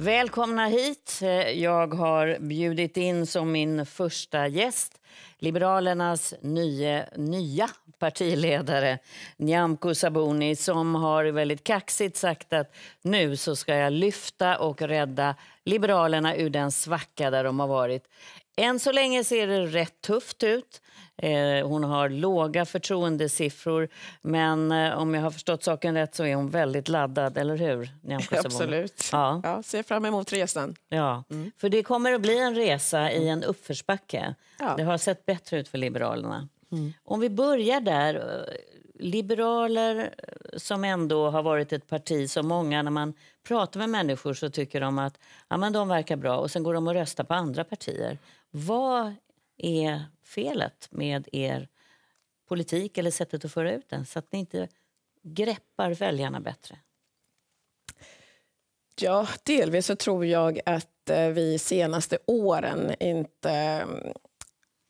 Välkomna hit. Jag har bjudit in som min första gäst Liberalernas nye, nya partiledare Nyamko Sabuni som har väldigt kaxigt sagt att nu så ska jag lyfta och rädda Liberalerna ur den svacka där de har varit. Än så länge ser det rätt tufft ut. Eh, hon har låga förtroendesiffror men eh, om jag har förstått saken rätt så är hon väldigt laddad, eller hur? Absolut. Ja. Ja, ser fram emot resan. Ja, mm. för det kommer att bli en resa i mm. en uppförsbacke. Ja. Det har sett bättre ut för Liberalerna. Mm. Om vi börjar där. Eh, Liberaler som ändå har varit ett parti som många, när man pratar med människor så tycker de att ja, men de verkar bra och sen går de och röstar på andra partier. Vad är felet med er politik eller sättet att föra ut den så att ni inte greppar väljarna bättre? Ja, delvis så tror jag att eh, vi senaste åren inte eh,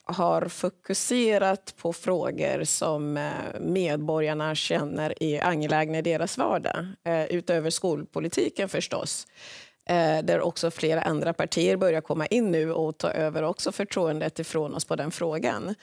har fokuserat på frågor som eh, medborgarna känner är angelägna i deras vardag. Utöver skolpolitiken förstås. Eh, där också flera andra partier börjar komma in nu och ta över också förtroendet ifrån oss på den frågan.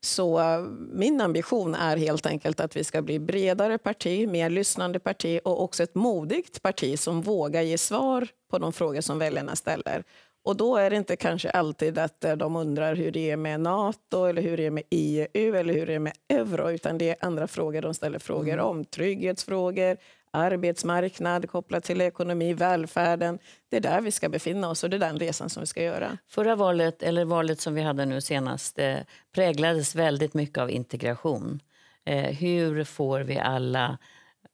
Så eh, min ambition är helt enkelt att vi ska bli bredare parti, mer lyssnande parti och också ett modigt parti som vågar ge svar på de frågor som väljarna ställer. Och då är det inte kanske alltid att eh, de undrar hur det är med Nato eller hur det är med EU eller hur det är med euro, utan det är andra frågor de ställer frågor mm. om. Trygghetsfrågor, arbetsmarknad kopplat till ekonomi, välfärden. Det är där vi ska befinna oss och det är den resan som vi ska göra. Förra valet, eller valet som vi hade nu senast, eh, präglades väldigt mycket av integration. Eh, hur får vi alla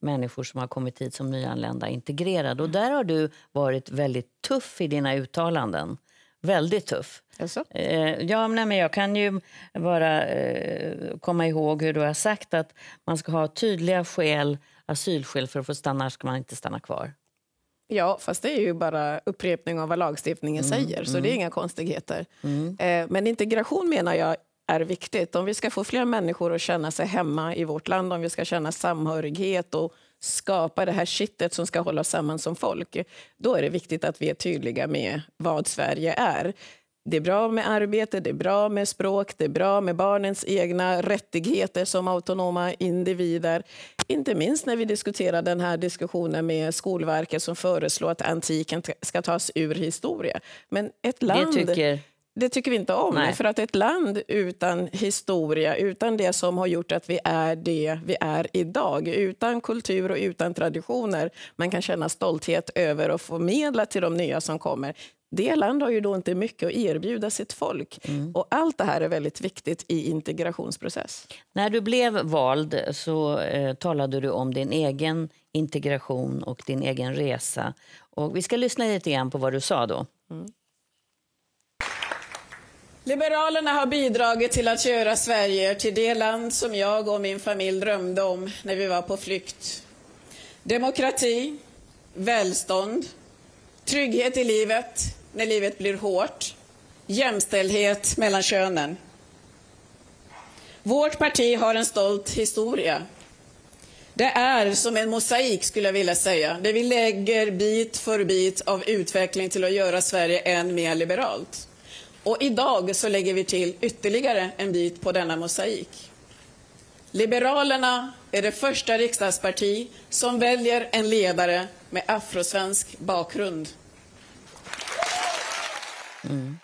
människor som har kommit hit som nyanlända integrerade? Och där har du varit väldigt tuff i dina uttalanden väldigt tuff. Alltså? Eh, ja, nej, men jag kan ju bara eh, komma ihåg hur du har sagt att man ska ha tydliga skäl, asylskäl för att få stanna, ska man inte stanna kvar. Ja, fast det är ju bara upprepning av vad lagstiftningen mm, säger, så mm. det är mm. inga konstigheter. Mm. Eh, men integration menar jag är viktigt. Om vi ska få fler människor att känna sig hemma i vårt land, om vi ska känna samhörighet och skapa det här kittet som ska hålla oss samman som folk, då är det viktigt att vi är tydliga med vad Sverige är. Det är bra med arbete, det är bra med språk, det är bra med barnens egna rättigheter som autonoma individer. Inte minst när vi diskuterar den här diskussionen med Skolverket som föreslår att antiken ska tas ur historia. Men ett land... Det tycker det tycker vi inte om. Nej. För att ett land utan historia, utan det som har gjort att vi är det vi är idag, utan kultur och utan traditioner man kan känna stolthet över och förmedla till de nya som kommer, det land har ju då inte mycket att erbjuda sitt folk. Mm. Och allt det här är väldigt viktigt i integrationsprocess. När du blev vald så eh, talade du om din egen integration och din egen resa. Och vi ska lyssna lite grann på vad du sa då. Mm. Liberalerna har bidragit till att göra Sverige till det land som jag och min familj drömde om när vi var på flykt. Demokrati, välstånd, trygghet i livet när livet blir hårt, jämställdhet mellan könen. Vårt parti har en stolt historia. Det är som en mosaik, skulle jag vilja säga, där vi lägger bit för bit av utveckling till att göra Sverige än mer liberalt. Och idag så lägger vi till ytterligare en bit på denna mosaik. Liberalerna är det första riksdagsparti som väljer en ledare med afrosvensk bakgrund. Mm.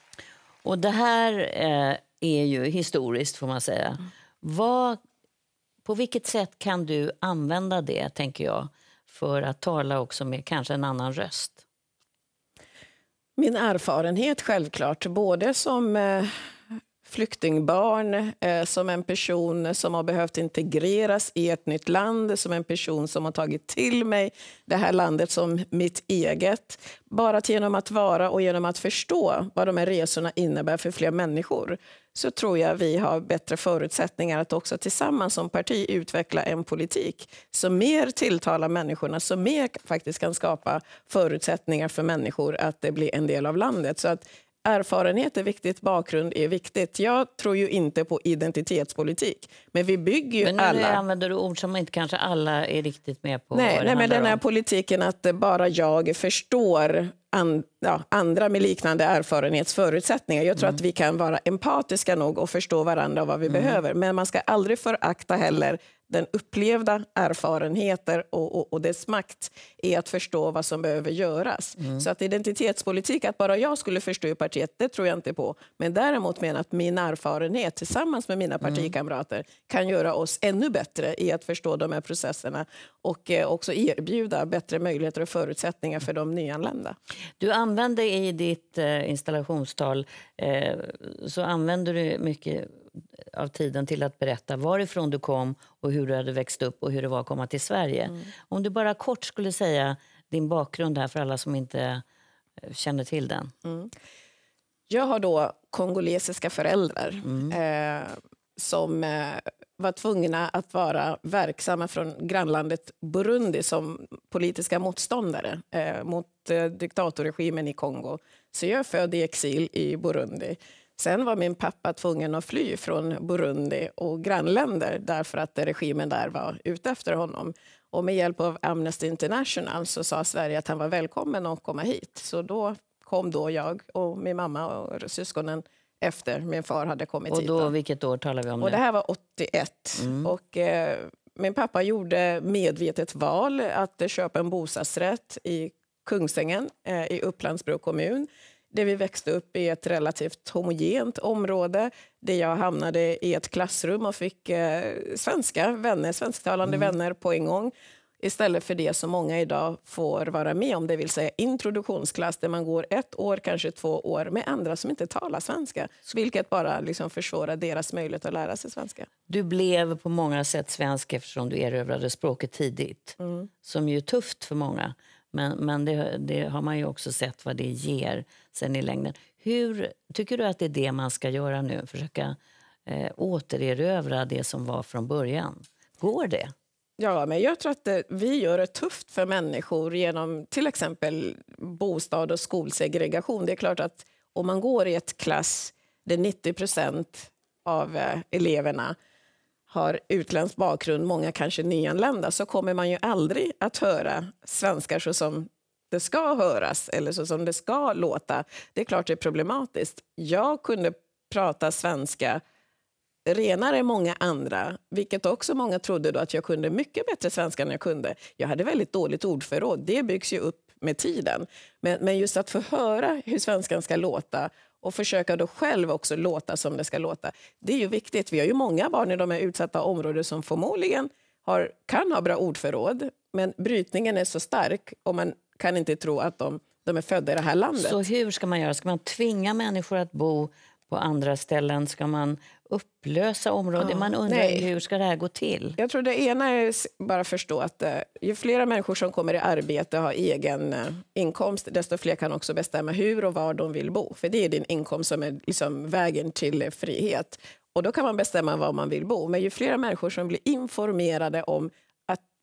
Och det här eh, är ju historiskt, får man säga. Mm. Vad, på vilket sätt kan du använda det, tänker jag, för att tala också med kanske en annan röst? Min erfarenhet självklart, både som eh, flyktingbarn, eh, som en person som har behövt integreras i ett nytt land, som en person som har tagit till mig det här landet som mitt eget. Bara genom att vara och genom att förstå vad de här resorna innebär för fler människor så tror jag vi har bättre förutsättningar att också tillsammans som parti utveckla en politik som mer tilltalar människorna, som mer faktiskt kan skapa förutsättningar för människor att eh, bli en del av landet. Så att erfarenhet är viktigt, bakgrund är viktigt. Jag tror ju inte på identitetspolitik, men vi bygger ju men nu alla... använder du ord som inte kanske alla är riktigt med på. Nej, nej men den här om. politiken att bara jag förstår and, ja, andra med liknande erfarenhetsförutsättningar. Jag tror mm. att vi kan vara empatiska nog och förstå varandra och vad vi mm. behöver. Men man ska aldrig förakta heller den upplevda erfarenheter och, och, och, dess makt är att förstå vad som behöver göras. Mm. Så att identitetspolitik, att bara jag skulle förstå i partiet, det tror jag inte på. Men däremot menar att min erfarenhet tillsammans med mina mm. partikamrater mm. kan göra oss ännu bättre i att förstå de här processerna och eh, också erbjuda bättre möjligheter och förutsättningar för de nyanlända. Du använde i ditt eh, installationstal eh, så använder du mycket av tiden till att berätta varifrån du kom och hur du hade växt upp och hur det var att komma till Sverige. Mm. Om du bara kort skulle säga din bakgrund här för alla som inte eh, känner till den. Mm. Jag har då kongolesiska föräldrar mm. eh, som eh, var tvungna att vara verksamma från grannlandet Burundi som politiska motståndare eh, mot eh, diktatorregimen i Kongo. Så jag är född i exil i Burundi. Sen var min pappa tvungen att fly från Burundi och grannländer därför att regimen där var ute efter honom. Och med hjälp av Amnesty International så sa Sverige att han var välkommen att komma hit. Så då kom då jag och min mamma och syskonen efter min far hade kommit och då, hit. Då. Vilket år talar vi om och nu? Det här var 81. Mm. Och, eh, min pappa gjorde medvetet val att köpa en bostadsrätt i Kungsängen eh, i Upplandsbro kommun där vi växte upp i ett relativt homogent område där jag hamnade i ett klassrum och fick eh, svenska vänner, svensktalande mm. vänner på en gång istället för det som många idag får vara med om, det vill säga introduktionsklass där man går ett år, kanske två år med andra som inte talar svenska, vilket bara liksom försvårar deras möjlighet att lära sig svenska. Du blev på många sätt svensk eftersom du erövrade språket tidigt, mm. som ju är tufft för många. Men, men det, det har man ju också sett vad det ger sen i längden. Hur Tycker du att det är det man ska göra nu? Försöka eh, återerövra det som var från början? Går det? Ja, men jag tror att eh, vi gör det tufft för människor genom till exempel bostad och skolsegregation. Det är klart att om man går i ett klass där 90 procent av eh, eleverna har utländsk bakgrund, många kanske nyanlända, så kommer man ju aldrig att höra svenskar som det ska höras eller så som det ska låta, det är klart det är problematiskt. Jag kunde prata svenska renare än många andra, vilket också många trodde då att jag kunde mycket bättre svenska än jag kunde. Jag hade väldigt dåligt ordförråd, det byggs ju upp med tiden. Men, men just att få höra hur svenskan ska låta och försöka då själv också låta som det ska låta, det är ju viktigt. Vi har ju många barn i de här utsatta områden som förmodligen har, kan ha bra ordförråd, men brytningen är så stark och man kan inte tro att de, de är födda i det här landet. Så hur ska man göra? Ska man tvinga människor att bo på andra ställen? Ska man upplösa områden? Ja, ah, man undrar nej. hur ska det här gå till? Jag tror det ena är bara förstå att uh, ju fler människor som kommer i arbete och har egen uh, inkomst, desto fler kan också bestämma hur och var de vill bo. För det är din inkomst som är liksom vägen till uh, frihet. Och då kan man bestämma var man vill bo. Men ju fler människor som blir informerade om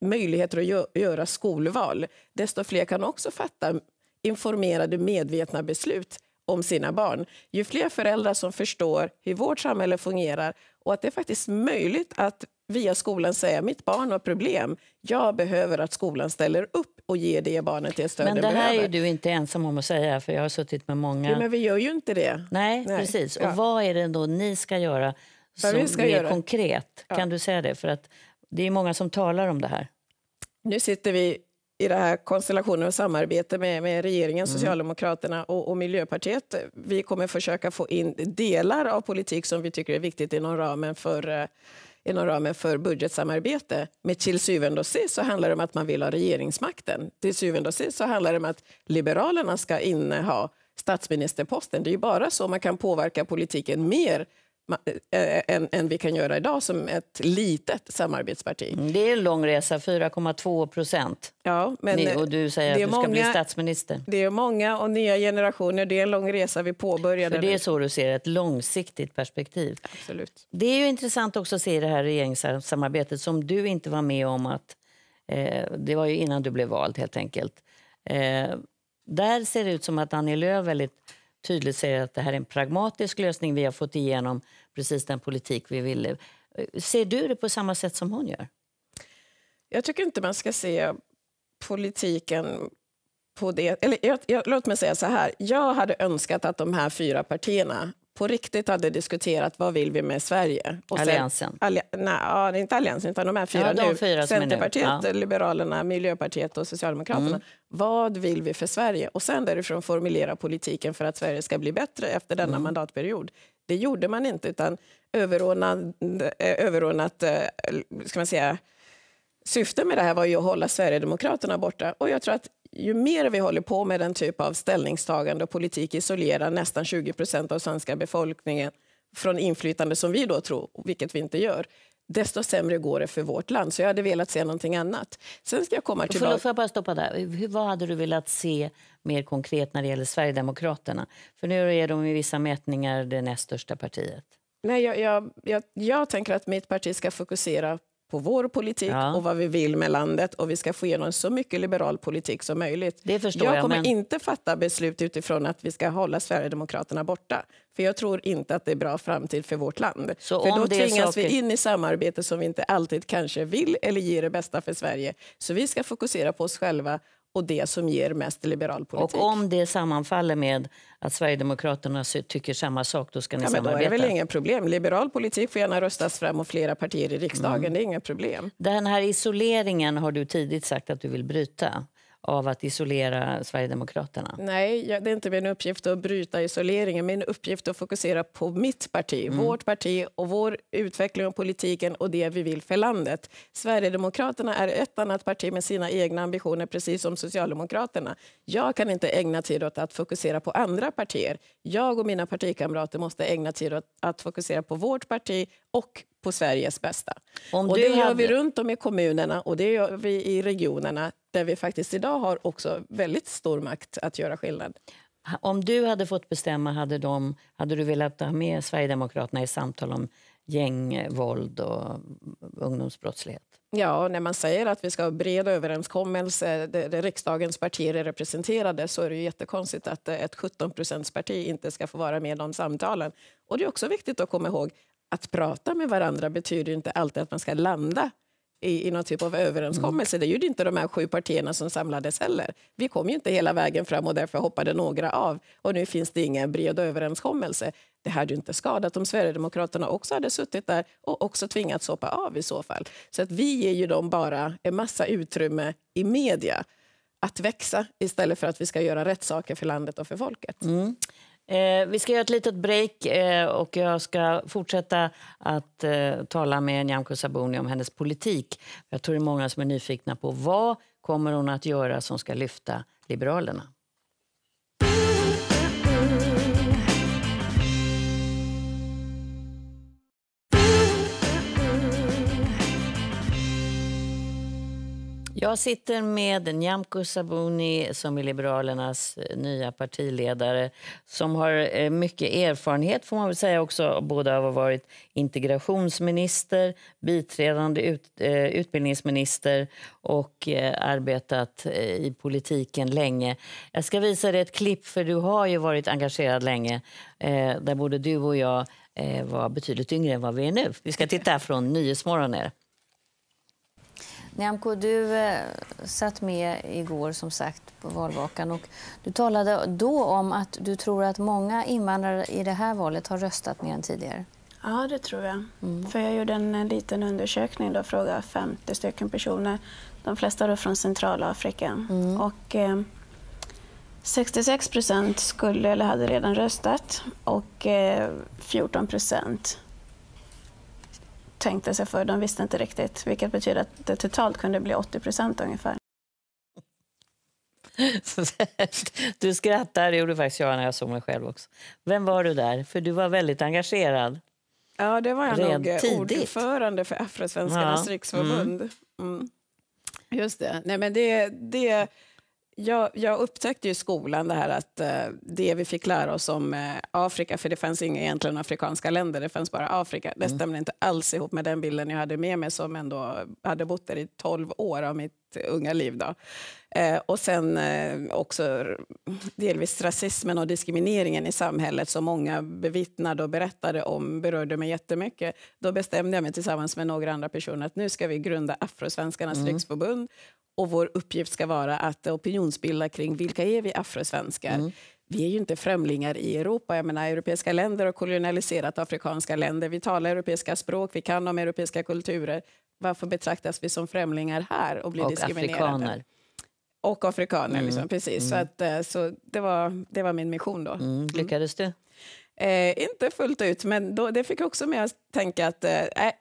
möjligheter att göra skolval, desto fler kan också fatta informerade, medvetna beslut om sina barn. Ju fler föräldrar som förstår hur vårt samhälle fungerar och att det är faktiskt möjligt att via skolan säga mitt barn har problem. Jag behöver att skolan ställer upp och ger det barnet det stöd Men det, här behöver. är du inte ensam om att säga, för jag har suttit med många. Ja, men vi gör ju inte det. Nej, Nej. precis. Ja. Och vad är det då ni ska göra som ska mer konkret? Ja. Kan du säga det? För att det är många som talar om det här. Nu sitter vi i den här konstellationen av samarbete med, med regeringen, mm. Socialdemokraterna och, och, Miljöpartiet. Vi kommer försöka få in delar av politik som vi tycker är viktigt inom ramen för eh, inom ramen för budgetsamarbete. Men till syvende och sist så handlar det om att man vill ha regeringsmakten. Till syvende och sist så handlar det om att Liberalerna ska inneha statsministerposten. Det är ju bara så man kan påverka politiken mer än, eh, än vi kan göra idag som ett litet samarbetsparti. Mm, det är en lång resa, 4,2 procent. Ja, men Ni, eh, och du säger att du ska många, bli statsminister. Det är många och nya generationer. Det är en lång resa vi påbörjade. För det är så du ser ett långsiktigt perspektiv. Absolut. Det är ju intressant också att se det här regeringssamarbetet som du inte var med om att... Eh, det var ju innan du blev vald helt enkelt. Eh, där ser det ut som att Annie Lööf väldigt tydligt säger att det här är en pragmatisk lösning. Vi har fått igenom precis den politik vi ville. Eh, ser du det på samma sätt som hon gör? Jag tycker inte man ska se politiken på det... Eller jag, jag, låt mig säga så här. Jag hade önskat att de här fyra partierna på riktigt hade diskuterat vad vill vi med Sverige? Och alliansen? alli, nej, inte Alliansen, utan de här fyra ja, nu. Fyra Centerpartiet, nu. Ja. Liberalerna, Miljöpartiet och Socialdemokraterna. Mm. Vad vill vi för Sverige? Och sen därifrån formulera politiken för att Sverige ska bli bättre efter denna mm. mandatperiod. Det gjorde man inte, utan eh, överordnat eh, ska man säga, syfte med det här var ju att hålla Sverigedemokraterna borta. Och jag tror att ju mer vi håller på med den typ av ställningstagande och politik isolerar nästan 20 procent av svenska befolkningen från inflytande som vi då tror, vilket vi inte gör, desto sämre går det för vårt land. Så jag hade velat se någonting annat. Sen ska jag komma tillbaka... Förlåt, får jag bara stoppa där? Vad hade du velat se mer konkret när det gäller Sverigedemokraterna? För nu är de i vissa mätningar det näst största partiet. Nej, jag, jag, jag, jag tänker att mitt parti ska fokusera på vår politik ja. och vad vi vill med landet och vi ska få igenom så mycket liberal politik som möjligt. Det förstår jag, jag kommer men... inte fatta beslut utifrån att vi ska hålla Sverigedemokraterna borta. För jag tror inte att det är bra framtid för vårt land. Så för då tvingas saker... vi in i samarbete som vi inte alltid kanske vill eller ger det bästa för Sverige. Så vi ska fokusera på oss själva och det som ger mest liberal politik. Och om det sammanfaller med att Sverigedemokraterna tycker samma sak, då ska ni ja, men samarbeta? Då är det väl inga problem. Liberal politik får gärna röstas fram av flera partier i riksdagen. Mm. Det är inga problem. Den här isoleringen har du tidigt sagt att du vill bryta av att isolera Sverigedemokraterna? Nej, det är inte min uppgift att bryta isoleringen. Min uppgift är att fokusera på mitt parti, mm. vårt parti och vår utveckling av politiken och det vi vill för landet. Sverigedemokraterna är ett annat parti med sina egna ambitioner, precis som Socialdemokraterna. Jag kan inte ägna tid åt att fokusera på andra partier. Jag och mina partikamrater måste ägna tid åt att fokusera på vårt parti och på Sveriges bästa. och det hade... gör vi runt om i kommunerna och det gör vi i regionerna där vi faktiskt idag har också väldigt stor makt att göra skillnad. Om du hade fått bestämma, hade, de, hade du velat ha med Sverigedemokraterna i samtal om gängvåld och ungdomsbrottslighet? Ja, när man säger att vi ska ha breda överenskommelser där, riksdagens partier är representerade så är det ju jättekonstigt att ett 17 parti inte ska få vara med om samtalen. Och det är också viktigt att komma ihåg att prata med varandra betyder inte alltid att man ska landa i, i någon typ av överenskommelse. Mm. Det gjorde inte de här sju partierna som samlades heller. Vi kom ju inte hela vägen fram och därför hoppade några av. Och nu finns det ingen bred överenskommelse. Det hade inte skadat om Sverigedemokraterna också hade suttit där och också tvingats hoppa av i så fall. Så att vi ger ju dem bara en massa utrymme i media att växa istället för att vi ska göra rätt saker för landet och för folket. Mm. Eh, vi ska göra ett litet break eh, och jag ska fortsätta att eh, tala med Nyamko Sabuni om hennes politik. Jag tror det är många som är nyfikna på vad kommer hon att göra som ska lyfta Liberalerna. Jag sitter med Nyamko Sabuni som är Liberalernas eh, nya partiledare som har eh, mycket erfarenhet får man väl säga också, både av att ha varit integrationsminister, biträdande ut, eh, utbildningsminister och arbetat i politiken länge. Jag ska visa dig ett klipp, för du har ju varit engagerad länge, där både du och jag var betydligt yngre än vad vi är nu. Vi ska titta från Nyhetsmorgon. Är. Nyamko, du eh, satt med igår som sagt på valvakan och du talade då om att du tror att många invandrare i det här valet har röstat mer än tidigare. Ja, det tror jag. Mm. För jag gjorde en, en eh, liten undersökning och frågade 50 stycken personer, de flesta då från Centralafrika. Mm. Och, eh, 66 procent skulle eller hade redan röstat och eh, 14 procent tänkte sig för. De visste inte riktigt, vilket betyder att det totalt kunde bli 80 procent ungefär. Du skrattar, det gjorde faktiskt jag när jag såg mig själv också. Vem var du där? För du var väldigt engagerad. Ja, det var jag Red nog. Eh, tidigt. Ordförande för Afrosvenskarnas ja. riksförbund. Mm. Mm. Just det. Nej, men det, det jag, jag, upptäckte i skolan det här att eh, det vi fick lära oss om eh, Afrika, för det fanns inga egentligen afrikanska länder, det fanns bara Afrika. Det mm. stämde inte alls ihop med den bilden jag hade med mig som ändå hade bott där i tolv år av mitt unga liv. Då. Eh, och sen också delvis rasismen och diskrimineringen i samhället som många bevittnade och berättade om berörde mig jättemycket. Då bestämde jag mig tillsammans med några andra personer att nu ska vi grunda Afrosvenskarnas mm. riksförbund och vår uppgift ska vara att opinionsbilda kring vilka är vi afrosvenskar? Mm. Vi är ju inte främlingar i Europa. Jag menar, europeiska länder har kolonialiserat afrikanska länder. Vi talar europeiska språk, vi kan om europeiska kulturer. Varför betraktas vi som främlingar här och blir och diskriminerade? Afrikaner. Och afrikaner. Liksom. Mm. Liksom, precis. Mm. Så, att, eh, så det, var, det var min mission då. Mm. Lyckades du? Eh, inte fullt ut, men då, det fick också mig att tänka att eh,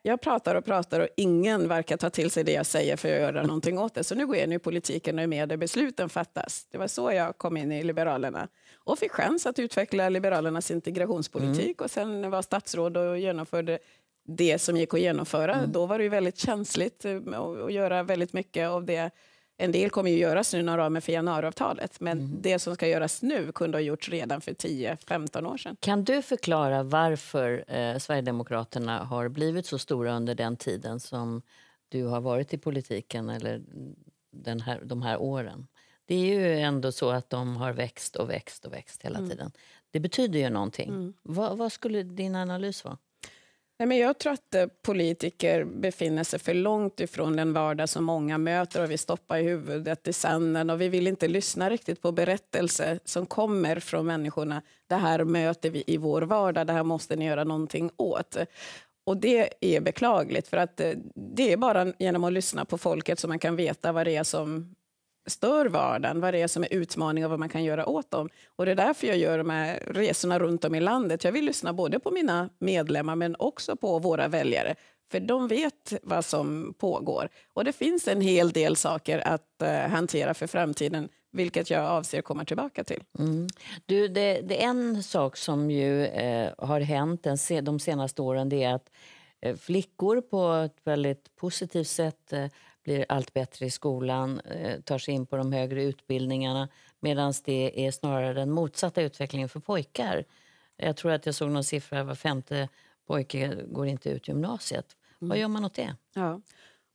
jag pratar och pratar och ingen verkar ta till sig det jag säger för att göra någonting åt det. Så nu går jag in i politiken och är med där besluten fattas. Det var så jag kom in i Liberalerna och fick chans att utveckla Liberalernas integrationspolitik mm. och sen var statsråd och genomförde det som gick att genomföra. Mm. Då var det ju väldigt känsligt eh, att göra väldigt mycket av det en del kommer ju göras nu när ramen för januariavtalet, men mm. det som ska göras nu kunde ha gjorts redan för 10-15 år sedan. Kan du förklara varför eh, Sverigedemokraterna har blivit så stora under den tiden som du har varit i politiken, eller den här, de här åren? Det är ju ändå så att de har växt och växt och växt hela mm. tiden. Det betyder ju någonting. Mm. Vad, vad skulle din analys vara? Nej, men jag tror att eh, politiker befinner sig för långt ifrån den vardag som många möter och vi stoppar i huvudet i sanden och vi vill inte lyssna riktigt på berättelser som kommer från människorna. Det här möter vi i vår vardag, det här måste ni göra någonting åt. Och det är beklagligt för att eh, det är bara genom att lyssna på folket som man kan veta vad det är som stör vardagen, vad det är som är utmaningar och vad man kan göra åt dem. Och det är därför jag gör de här resorna runt om i landet. Jag vill lyssna både på mina medlemmar men också på våra väljare för de vet vad som pågår. Och det finns en hel del saker att eh, hantera för framtiden vilket jag avser komma tillbaka till. Mm. Du, det, det, är en sak som ju eh, har hänt den, de senaste åren, det är att Eh, flickor på ett väldigt positivt sätt eh, blir allt bättre i skolan, eh, tar sig in på de högre utbildningarna medan det är snarare den motsatta utvecklingen för pojkar. Jag tror att jag såg någon siffra, var femte pojke går inte ut gymnasiet. Mm. Vad gör man åt det? Ja.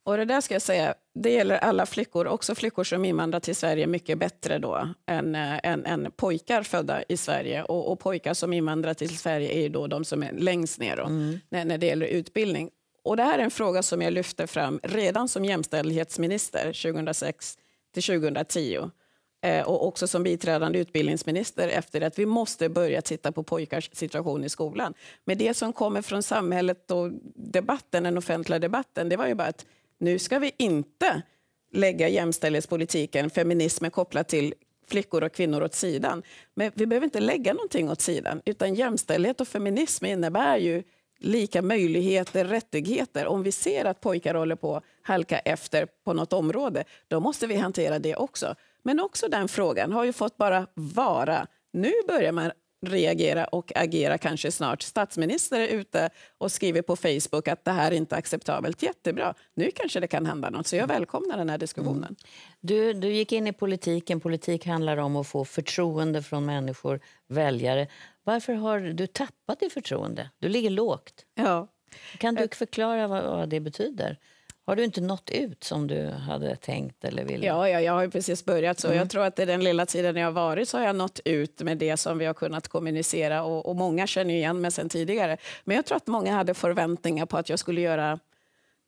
Och det där ska jag säga, det gäller alla flickor, också flickor som invandrar till Sverige mycket bättre då än, eh, än, än pojkar födda i Sverige. Och, och, pojkar som invandrar till Sverige är då de som är längst ner då, mm. när, när det gäller utbildning. Och det här är en fråga som jag lyfte fram redan som jämställdhetsminister 2006 till 2010 eh, och också som biträdande utbildningsminister efter att vi måste börja titta på pojkars situation i skolan. Men det som kommer från samhället och debatten, den offentliga debatten, det var ju bara att nu ska vi inte lägga jämställdhetspolitiken, feminismen kopplat till flickor och kvinnor åt sidan. Men vi behöver inte lägga någonting åt sidan, utan jämställdhet och feminism innebär ju lika möjligheter, rättigheter. Om vi ser att pojkar håller på att halka efter på något område, då måste vi hantera det också. Men också den frågan har ju fått bara vara. Nu börjar man reagera och agera kanske snart. Statsminister är ute och skriver på Facebook att det här är inte acceptabelt. Jättebra, nu kanske det kan hända något. Så jag välkomnar den här diskussionen. Mm. Du, du gick in i politiken. Politik handlar om att få förtroende från människor, väljare. Varför har du tappat i förtroende? Du ligger lågt. Ja. Kan du förklara vad, vad det betyder? Har du inte nått ut som du hade tänkt eller ville? Ja, ja jag har precis börjat så. Mm. Jag tror att i den lilla tiden jag har varit så har jag nått ut med det som vi har kunnat kommunicera och, och många känner igen mig sedan tidigare. Men jag tror att många hade förväntningar på att jag skulle göra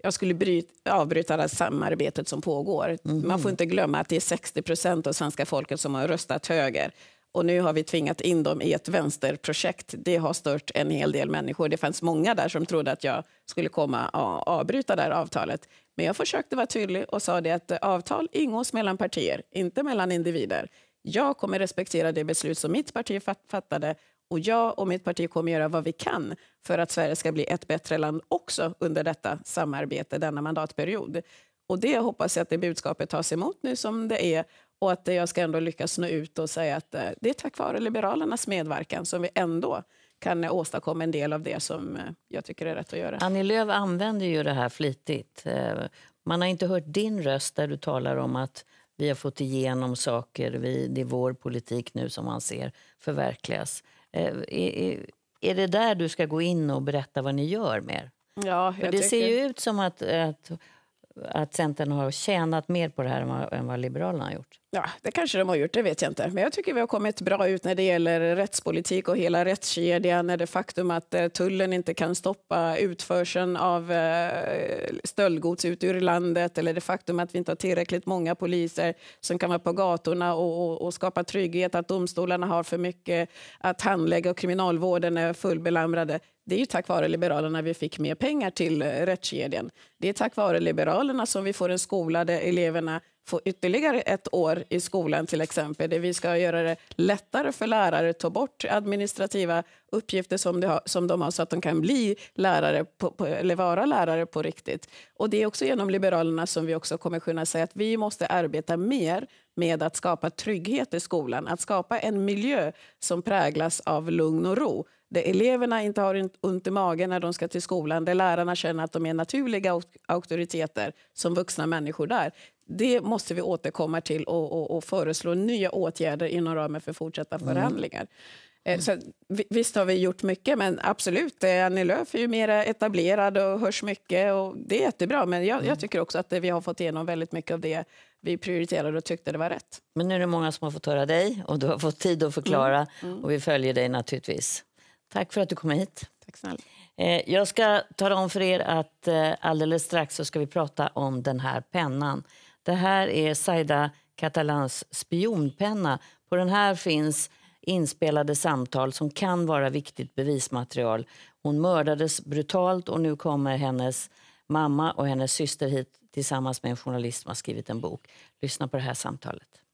jag skulle bryta, avbryta det samarbetet som pågår. Mm. Man får inte glömma att det är 60 procent av svenska folket som har röstat höger och nu har vi tvingat in dem i ett vänsterprojekt. Det har stört en hel del människor. Det fanns många där som trodde att jag skulle komma och avbryta det här avtalet. Men jag försökte vara tydlig och sa det att avtal ingås mellan partier, inte mellan individer. Jag kommer respektera det beslut som mitt parti fattade och jag och mitt parti kommer göra vad vi kan för att Sverige ska bli ett bättre land också under detta samarbete, denna mandatperiod. Och det hoppas jag att det budskapet tas emot nu som det är och att jag ska ändå lyckas nå ut och säga att eh, det är tack vare Liberalernas medverkan som vi ändå kan åstadkomma en del av det som eh, jag tycker är rätt att göra. Annie Lööf använder ju det här flitigt. Eh, man har inte hört din röst där du talar om att vi har fått igenom saker, vi, det är vår politik nu som man ser förverkligas. Är, är det där du ska gå in och berätta vad ni gör mer? Ja, För det tycker... ser ju ut som att, att, att Centern har tjänat mer på det här än vad, än vad Liberalerna har gjort. Ja, det kanske de har gjort, det vet jag inte. Men jag tycker vi har kommit bra ut när det gäller rättspolitik och hela rättskedjan, när det faktum att eh, tullen inte kan stoppa utförseln av eh, stöldgods ut ur landet, eller det faktum att vi inte har tillräckligt många poliser som kan vara på gatorna och, och, och skapa trygghet, att domstolarna har för mycket att handlägga och kriminalvården är fullbelamrade. Det är ju tack vare Liberalerna vi fick mer pengar till eh, rättskedjan. Det är tack vare Liberalerna som vi får en skola där eleverna få ytterligare ett år i skolan till exempel, där vi ska göra det lättare för lärare att ta bort administrativa uppgifter som de har, som de har så att de kan bli lärare på, på, eller vara lärare på riktigt. Och det är också genom Liberalerna som vi också kommer kunna säga att vi måste arbeta mer med att skapa trygghet i skolan, att skapa en miljö som präglas av lugn och ro där eleverna inte har ont i magen när de ska till skolan, där lärarna känner att de är naturliga auktoriteter som vuxna människor där det måste vi återkomma till och, och, och föreslå nya åtgärder inom ramen för fortsatta mm. förhandlingar. Eh, mm. Så, visst har vi gjort mycket, men absolut, eh, Annie Lööf är ju mer etablerad och hörs mycket. Och det är jättebra, men jag, jag mm. tycker också att vi har fått igenom väldigt mycket av det vi prioriterade och tyckte det var rätt. Men nu är det många som har fått höra dig och du har fått tid att förklara mm. Mm. och vi följer dig naturligtvis. Tack för att du kom hit. Tack snälla. Eh, jag ska tala om för er att alldeles strax så ska vi prata om den här pennan. Det här är Saida Catalans spionpenna. På den här finns inspelade samtal som kan vara viktigt bevismaterial. Hon mördades brutalt och nu kommer hennes mamma och hennes syster hit tillsammans med en journalist som har skrivit en bok. Lyssna på det här samtalet.